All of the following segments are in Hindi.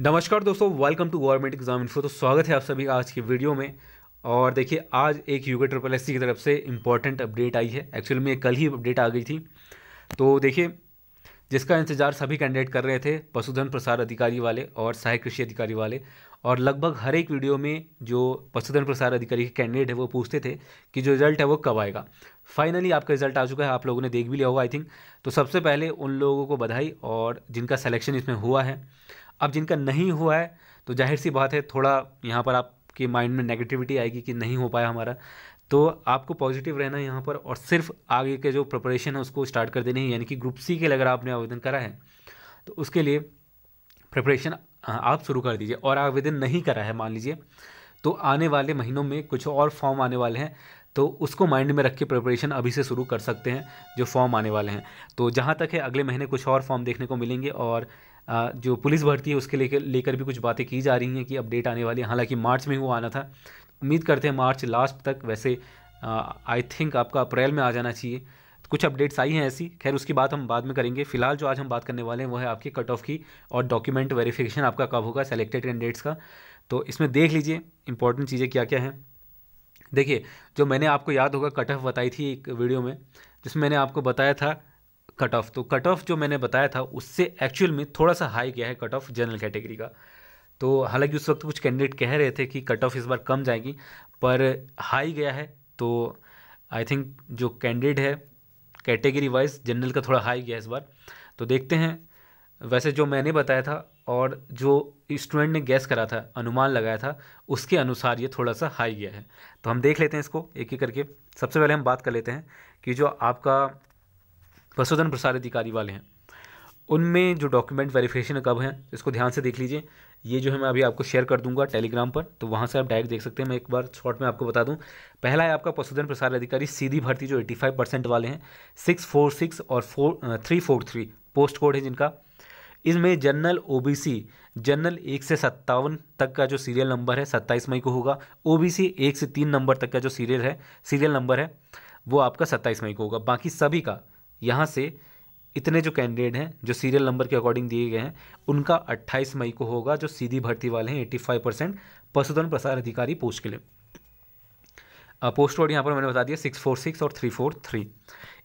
नमस्कार दोस्तों welcome to government exam info तो स्वागत है आप सभी आज की वीडियो में और देखिए आज एक यूके ट्रिपल एस की तरफ से इम्पॉर्टेंट अपडेट आई है एक्चुअल में कल ही अपडेट आ गई थी तो देखिए जिसका इंतजार सभी कैंडिडेट कर रहे थे पशुधन प्रसार अधिकारी वाले और सहायक कृषि अधिकारी वाले और लगभग हर एक वीडियो में जो पशुधन प्रसार अधिकारी के कैंडिडेट है वो पूछते थे कि जो रिजल्ट है वो कब आएगा फाइनली आपका रिजल्ट आ चुका है आप लोगों ने देख भी लिया होगा आई थिंक तो सबसे पहले उन लोगों को बधाई और जिनका सिलेक्शन इसमें हुआ है अब जिनका नहीं हुआ है तो जाहिर सी बात है थोड़ा यहाँ पर आपके माइंड में नेगेटिविटी आएगी कि नहीं हो पाया हमारा तो आपको पॉजिटिव रहना है यहाँ पर और सिर्फ आगे के जो प्रिपरेशन है उसको स्टार्ट कर देनी है यानी कि ग्रुप सी के लिए अगर आपने आवेदन करा है तो उसके लिए प्रिपरेशन आप शुरू कर दीजिए और आवेदन नहीं करा है मान लीजिए तो आने वाले महीनों में कुछ और फॉर्म आने वाले हैं तो उसको माइंड में रख के प्रिपरेशन अभी से शुरू कर सकते हैं जो फॉर्म आने वाले हैं तो जहाँ तक है अगले महीने कुछ और फॉर्म देखने को मिलेंगे और जो पुलिस भर्ती है उसके लेकर लेकर भी कुछ बातें की जा रही हैं कि अपडेट आने वाली है हालांकि मार्च में वो आना था उम्मीद करते हैं मार्च लास्ट तक वैसे आई थिंक आपका अप्रैल में आ जाना चाहिए कुछ अपडेट्स आई हैं ऐसी खैर उसकी बात हम बाद में करेंगे फिलहाल जो आज हम बात करने वाले हैं वो है आपकी कट ऑफ की और डॉक्यूमेंट वेरिफिकेशन आपका कब होगा सेलेक्टेड कैंडिडेट्स का तो इसमें देख लीजिए इंपॉर्टेंट चीज़ें क्या क्या हैं देखिए जो मैंने आपको याद होगा कट ऑफ बताई थी एक वीडियो में जिसमें मैंने आपको बताया था कट ऑफ तो कट ऑफ जो मैंने बताया था उससे एक्चुअल में थोड़ा सा हाई गया है कट ऑफ जनरल कैटेगरी का तो हालांकि उस वक्त कुछ कैंडिडेट कह रहे थे कि कट ऑफ इस बार कम जाएगी पर हाई गया है तो आई थिंक जो कैंडिडेट है कैटेगरी वाइज जनरल का थोड़ा हाई गया इस बार तो देखते हैं वैसे जो मैंने बताया था और जो स्टूडेंट ने गैस करा था अनुमान लगाया था उसके अनुसार ये थोड़ा सा हाई गया है तो हम देख लेते हैं इसको एक एक करके सबसे पहले हम बात कर लेते हैं कि जो आपका पशुधन प्रसार अधिकारी वाले हैं उनमें जो डॉक्यूमेंट वेरिफिकेशन कब है इसको ध्यान से देख लीजिए ये जो है मैं अभी आपको शेयर कर दूंगा टेलीग्राम पर तो वहाँ से आप डायरेक्ट देख सकते हैं मैं एक बार शॉर्ट में आपको बता दूं पहला है आपका पशुधन प्रसार अधिकारी सीधी भर्ती जो 85 परसेंट वाले हैं सिक्स फोर सिक्स और four three four three post code है जिनका इसमें जनरल सी जनरल एक से सत्तावन तक का जो सीरियल नंबर है सत्ताईस मई को होगा ओ सी एक से तीन नंबर तक का जो सीरियल है सीरियल नंबर है वो आपका सत्ताईस मई को होगा बाकी सभी का यहाँ से इतने जो कैंडिडेट हैं जो सीरियल नंबर के अकॉर्डिंग दिए गए हैं उनका 28 मई को होगा जो सीधी भर्ती वाले हैं 85 परसेंट पशुधन प्रसार अधिकारी पोस्ट के लिए पोस्ट कोड यहाँ पर मैंने बता दिया सिक्स फोर सिक्स और थ्री फोर थ्री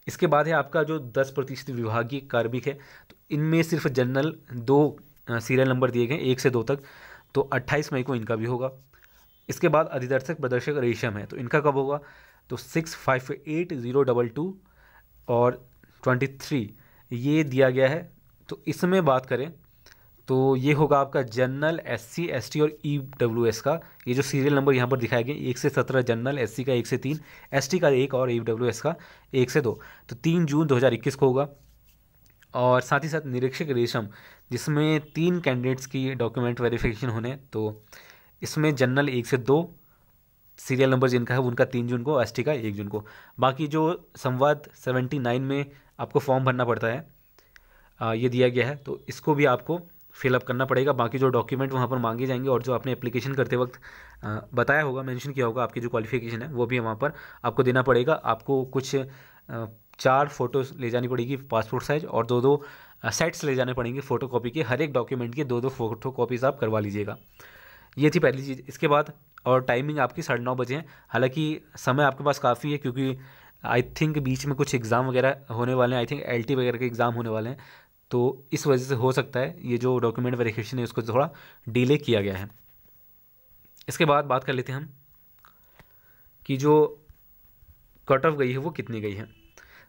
इसके बाद है आपका जो दस प्रतिशत विभागीय कार्मिक है तो इनमें सिर्फ जनरल दो सीरियल नंबर दिए गए एक से दो तक तो अट्ठाईस मई को इनका भी होगा इसके बाद अधिदर्शक प्रदर्शक रेशम है तो इनका कब होगा तो six five eight zero double two और ट्वेंटी थ्री ये दिया गया है तो इसमें बात करें तो ये होगा आपका general S C S T और ई डब्ल्यू एस का ये जो सीरियल नंबर यहाँ पर दिखाया गया एक से सत्रह जनरल एस सी का एक से तीन एस टी का एक और ई डब्ल्यू एस का एक से दो तो तीन जून दो हज़ार इक्कीस को होगा और साथ ही साथ निरीक्षक रेशम जिसमें तीन कैंडिडेट्स की डॉक्यूमेंट वेरिफिकेशन होने तो इसमें जनरल एक से दो सीरियल नंबर जिनका है उनका तीन जून को एस का एक जून को बाकी जो संवाद सेवेंटी नाइन में आपको फॉर्म भरना पड़ता है आ, ये दिया गया है तो इसको भी आपको फिलअप करना पड़ेगा बाकी जो डॉक्यूमेंट वहाँ पर मांगे जाएंगे और जो आपने एप्लीकेशन करते वक्त आ, बताया होगा मेंशन किया होगा आपकी जो क्वालिफिकेशन है वो भी वहाँ पर आपको देना पड़ेगा आपको कुछ आ, चार फ़ोटोज़ ले जानी पड़ेगी पासपोर्ट साइज और दो दो सेट्स ले जाने पड़ेंगे फ़ोटो के हर एक डॉक्यूमेंट के दो दो फ़ोटो कॉपीज़ आप करवा लीजिएगा ये थी पहली चीज़ इसके बाद और टाइमिंग आपकी साढ़े नौ बजे है हालांकि समय आपके पास काफ़ी है क्योंकि आई थिंक बीच में कुछ एग्ज़ाम वगैरह होने वाले हैं आई थिंक एल वगैरह के एग्ज़ाम होने वाले हैं तो इस वजह से हो सकता है ये जो डॉक्यूमेंट वेरिफिकेशन है उसको थोड़ा डिले किया गया है इसके बाद बात कर लेते हैं हम कि जो कट ऑफ गई है वो कितनी गई है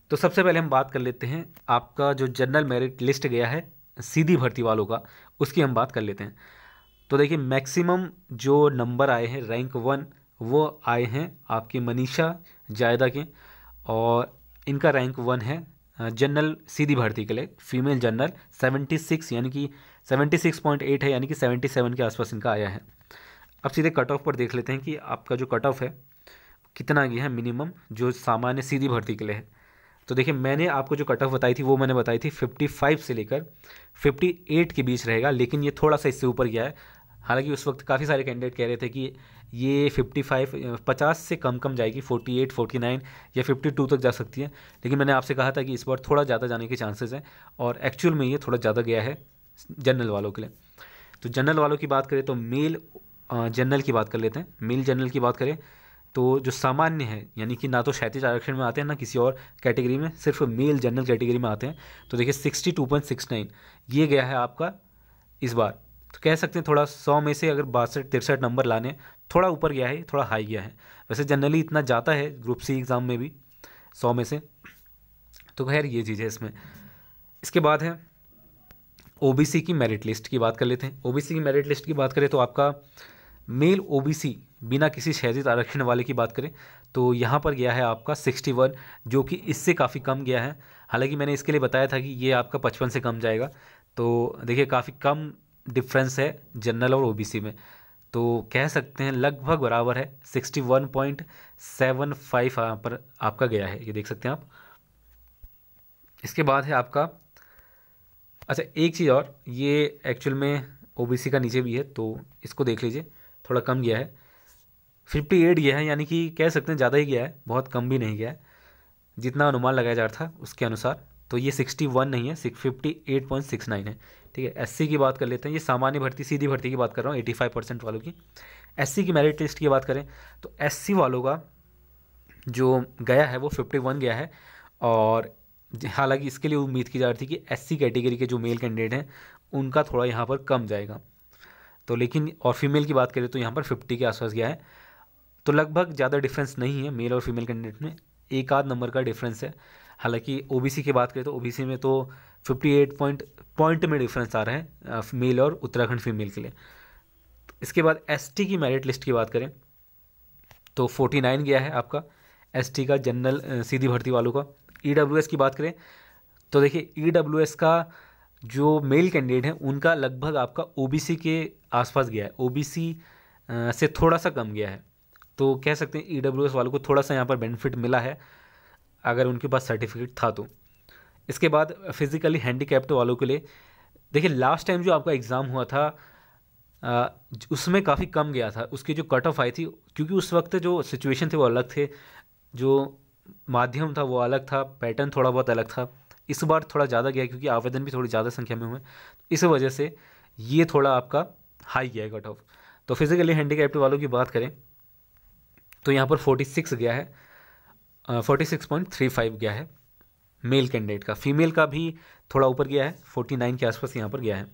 तो सबसे पहले हम बात कर लेते हैं आपका जो जनरल मेरिट लिस्ट गया है सीधी भर्ती वालों का उसकी हम बात कर लेते हैं तो देखिए मैक्सिमम जो नंबर आए हैं रैंक वन वो आए हैं आपके मनीषा जायदा के और इनका रैंक वन है जनरल सीधी भर्ती के लिए फीमेल जनरल 76 यानी कि 76.8 है यानी कि 77 के आसपास इनका आया है अब सीधे कट ऑफ पर देख लेते हैं कि आपका जो कट ऑफ है कितना गया है मिनिमम जो सामान्य सीधी भर्ती के लिए है तो देखिए मैंने आपको जो कट ऑफ बताई थी वो मैंने बताई थी 55 से लेकर 58 के बीच रहेगा लेकिन ये थोड़ा सा इससे ऊपर गया है हालांकि उस वक्त काफ़ी सारे कैंडिडेट कह रहे थे कि ये 55 50 से कम कम जाएगी 48 49 या 52 तक जा सकती है लेकिन मैंने आपसे कहा था कि इस बार थोड़ा ज़्यादा जाने के चांसेस हैं और एक्चुअल में ये थोड़ा ज़्यादा गया है जनरल वालों के लिए तो जनरल वालों की बात करें तो मेल जनरल की बात कर लेते हैं मेल जनरल की बात करें तो जो सामान्य है यानी कि ना तो क्षैतिज आरक्षण में आते हैं ना किसी और कैटेगरी में सिर्फ मेल जनरल कैटेगरी में आते हैं तो देखिए sixty two point six nine ये गया है आपका इस बार तो कह सकते हैं थोड़ा सौ में से अगर बासठ तिरसठ नंबर लाने थोड़ा ऊपर गया है थोड़ा हाई गया है वैसे जनरली इतना जाता है ग्रुप सी एग्ज़ाम में भी सौ में से तो खैर ये चीज़ है इसमें इसके बाद है ओ की मेरिट लिस्ट की बात कर लेते हैं ओ की मेरिट लिस्ट की बात करें तो आपका मेल ओ बिना किसी शहरी आरक्षण वाले की बात करें तो यहाँ पर गया है आपका सिक्सटी वन जो कि इससे काफ़ी कम गया है हालांकि मैंने इसके लिए बताया था कि ये आपका पचपन से कम जाएगा तो देखिए काफ़ी कम डिफरेंस है जनरल और ओबीसी में तो कह सकते हैं लगभग बराबर है sixty one point seven five यहाँ पर आपका गया है ये देख सकते हैं आप इसके बाद है आपका अच्छा एक चीज़ और ये एक्चुअल में ओबीसी का नीचे भी है तो इसको देख लीजिए थोड़ा कम गया है फिफ्टी एट गया है यानी कि कह सकते हैं ज़्यादा ही गया है बहुत कम भी नहीं गया है जितना अनुमान लगाया जा रहा था उसके अनुसार तो ये सिक्सटी वन नहीं है six fifty eight point six nine है ठीक है एससी की बात कर लेते हैं ये सामान्य भर्ती सीधी भर्ती की बात कर रहा हूँ एटी फाइव परसेंट वालों की एससी की मेरिट लिस्ट की बात करें तो एससी वालों का जो गया है वो फिफ्टी वन गया है और हालांकि इसके लिए उम्मीद की जा रही थी कि एससी कैटेगरी के जो मेल कैंडिडेट हैं उनका थोड़ा यहाँ पर कम जाएगा तो लेकिन और फीमेल की बात करें तो यहाँ पर फिफ्टी के आसपास गया है तो लगभग ज़्यादा डिफरेंस नहीं है मेल और फीमेल कैंडिडेट में एक आध नंबर का डिफरेंस है हालांकि ओबीसी की बात करें तो ओबीसी में तो 58 पॉइंट पॉइंट में डिफरेंस आ रहा है मेल और उत्तराखंड फीमेल के लिए इसके बाद एसटी की मेरिट लिस्ट की बात करें तो 49 गया है आपका एसटी का जनरल सीधी भर्ती वालों का ईडब्ल्यूएस e की बात करें तो देखिए ईडब्ल्यूएस e का जो मेल कैंडिडेट हैं उनका लगभग आपका ओबीसी के आसपास गया है ओबीसी से थोड़ा सा कम गया है तो कह सकते हैं ईडब्ल्यूएस e वालों को थोड़ा सा यहाँ पर बेनिफिट मिला है अगर उनके पास सर्टिफिकेट था तो इसके बाद फिज़िकली हैंडीकैप्ड वालों के लिए देखिए लास्ट टाइम जो आपका एग्ज़ाम हुआ था आ, उसमें काफ़ी कम गया था उसकी जो कट ऑफ आई थी क्योंकि उस वक्त जो सिचुएशन थे वो अलग थे जो माध्यम था वो अलग था पैटर्न थोड़ा बहुत अलग था इस बार थोड़ा ज़्यादा गया क्योंकि आवेदन भी थोड़ी ज़्यादा संख्या में हुए इस वजह से ये थोड़ा आपका हाई गया है कट ऑफ तो फिज़िकली हैंडीकैप्ट वालों की बात करें तो यहाँ पर फोर्टी सिक्स गया है forty six point three five गया है मेल कैंडिडेट का फीमेल का भी थोड़ा ऊपर गया है फोर्टी नाइन के आसपास यहाँ पर गया है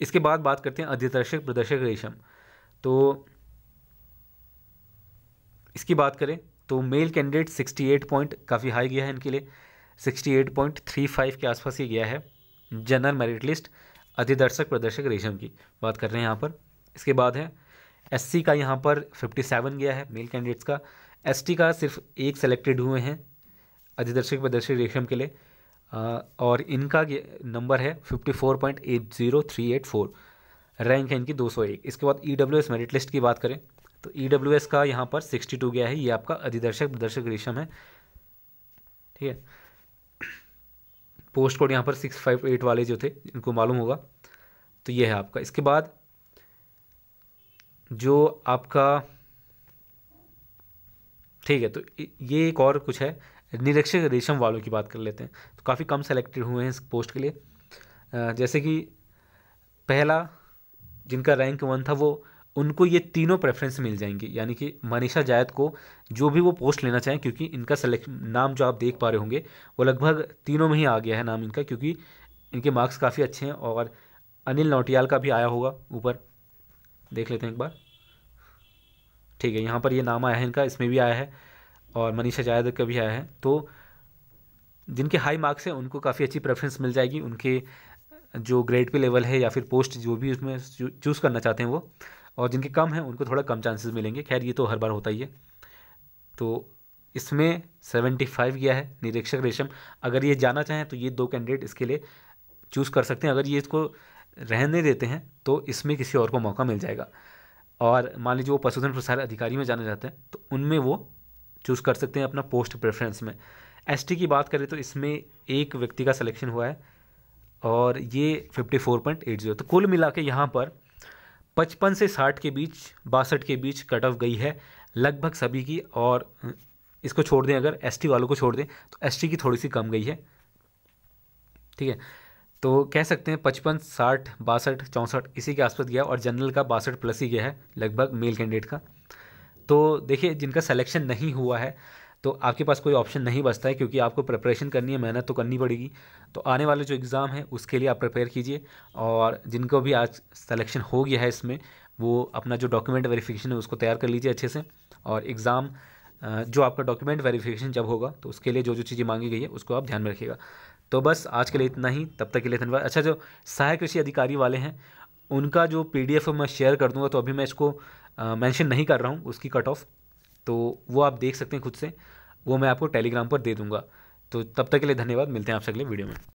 इसके बाद बात करते हैं अधिदर्शक प्रदर्शक रेशम तो इसकी बात करें तो male candidate sixty eight point काफ़ी हाई गया है इनके लिए sixty eight point three five के आसपास ये गया है जनरल मेरिट लिस्ट अधिदर्शक प्रदर्शक रेशम की बात कर रहे हैं यहाँ पर इसके बाद है एससी का यहाँ पर फिफ्टी सेवन गया है मेल कैंडिडेट्स का एस टी का सिर्फ एक सेलेक्टेड हुए हैं अधिदर्शक प्रदर्शक रेशम के लिए और इनका नंबर है fifty four point eight zero three eight four rank है इनकी दो सौ oh एक इसके बाद E W S merit list की बात करें तो ई डब्ल्यू एस का यहाँ पर सिक्सटी टू गया है ये आपका अधिदर्शक प्रदर्शक रेशम है ठीक है पोस्ट कोड यहाँ पर सिक्स फाइव एट वाले जो थे इनको मालूम होगा तो ये है आपका इसके बाद जो आपका ठीक है तो ये एक और कुछ है निरीक्षक रेशम वालों की बात कर लेते हैं तो काफ़ी कम सेलेक्टेड हुए हैं इस पोस्ट के लिए जैसे कि पहला जिनका रैंक वन था वो उनको ये तीनों प्रेफरेंस मिल जाएंगी यानी कि मनीषा जायद को जो भी वो पोस्ट लेना चाहें क्योंकि इनका सेलेक्ट नाम जो आप देख पा रहे होंगे वो लगभग तीनों में ही आ गया है नाम इनका क्योंकि इनके मार्क्स काफ़ी अच्छे हैं और अनिल नौटियाल का भी आया होगा ऊपर देख लेते हैं एक बार ठीक है यहाँ पर ये नाम आया है इनका इसमें भी आया है और मनीषा जायद का भी आया है तो जिनके हाई मार्क्स हैं उनको काफ़ी अच्छी प्रेफरेंस मिल जाएगी उनके जो ग्रेड पे लेवल है या फिर पोस्ट जो भी उसमें चूज़ करना चाहते हैं वो और जिनके कम हैं उनको थोड़ा कम चांसेस मिलेंगे खैर ये तो हर बार होता ही है तो इसमें सेवेंटी फाइव गया है निरीक्षक रेशम अगर ये जाना चाहें तो ये दो कैंडिडेट इसके लिए चूज़ कर सकते हैं अगर ये इसको रहने देते हैं तो इसमें किसी और को मौका मिल जाएगा और मान लीजिए वो पशुधन प्रसार अधिकारी में जाना जाता है तो उनमें वो चूज़ कर सकते हैं अपना पोस्ट प्रेफरेंस में एस की बात करें तो इसमें एक व्यक्ति का सिलेक्शन हुआ है और ये fifty four point eight zero तो कुल मिला के यहाँ पर पचपन से साठ के बीच बासठ के बीच कट ऑफ गई है लगभग सभी की और इसको छोड़ दें अगर एस वालों को छोड़ दें तो एस की थोड़ी सी कम गई है ठीक है तो कह सकते हैं पचपन साठ बासठ चौंसठ इसी के आसपास गया और जनरल का बासठ प्लस ही गया है लगभग मेल कैंडिडेट का तो देखिए जिनका सिलेक्शन नहीं हुआ है तो आपके पास कोई ऑप्शन नहीं बचता है क्योंकि आपको प्रिपरेशन करनी है मेहनत तो करनी पड़ेगी तो आने वाले जो एग्ज़ाम है उसके लिए आप प्रिपेयर कीजिए और जिनको भी आज सिलेक्शन हो गया है इसमें वो अपना जो डॉक्यूमेंट वेरिफिकेशन है उसको तैयार कर लीजिए अच्छे से और एग्ज़ाम जो आपका डॉक्यूमेंट वेरिफिकेशन जब होगा तो उसके लिए जो जो चीज़ें मांगी गई है उसको आप ध्यान में रखिएगा तो बस आज के लिए इतना ही तब तक के लिए धन्यवाद अच्छा जो सहायक कृषि अधिकारी वाले हैं उनका जो पी डी एफ मैं शेयर कर दूँगा तो अभी मैं इसको मैंशन नहीं कर रहा हूँ उसकी कट ऑफ तो वो आप देख सकते हैं खुद से वो मैं आपको टेलीग्राम पर दे दूँगा तो तब तक के लिए धन्यवाद मिलते हैं आपसे अगले वीडियो में